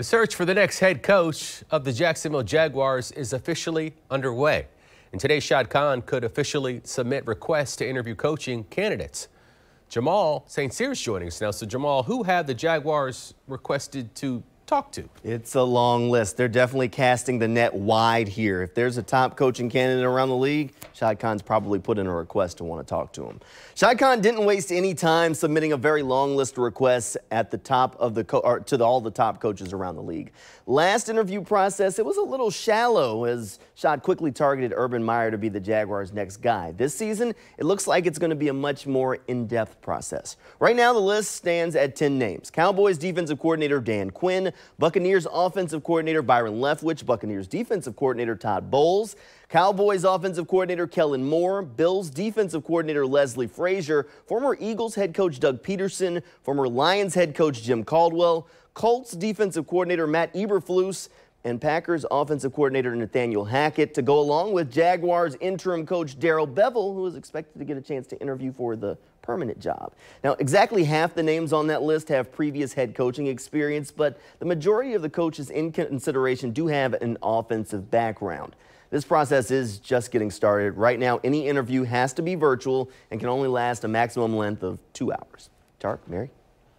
The search for the next head coach of the Jacksonville Jaguars is officially underway. And today, Shad Khan could officially submit requests to interview coaching candidates. Jamal St. Cyr's joining us now. So, Jamal, who have the Jaguars requested to talk to? It's a long list. They're definitely casting the net wide here. If there's a top coaching candidate around the league, Shad Khan's probably put in a request to want to talk to him. Shad Khan didn't waste any time submitting a very long list of requests at the top of the to the, all the top coaches around the league. Last interview process, it was a little shallow as Shad quickly targeted Urban Meyer to be the Jaguars' next guy. This season, it looks like it's going to be a much more in-depth process. Right now, the list stands at 10 names. Cowboys defensive coordinator Dan Quinn, Buccaneers offensive coordinator Byron Leftwich, Buccaneers defensive coordinator Todd Bowles, Cowboys offensive coordinator Kellen Moore, Bills defensive coordinator Leslie Frazier, former Eagles head coach Doug Peterson, former Lions head coach Jim Caldwell, Colts defensive coordinator Matt Eberflus, and Packers offensive coordinator Nathaniel Hackett to go along with Jaguars interim coach Daryl Bevell, who is expected to get a chance to interview for the permanent job. Now, exactly half the names on that list have previous head coaching experience, but the majority of the coaches in consideration do have an offensive background. This process is just getting started. Right now, any interview has to be virtual and can only last a maximum length of two hours. Tark, Mary?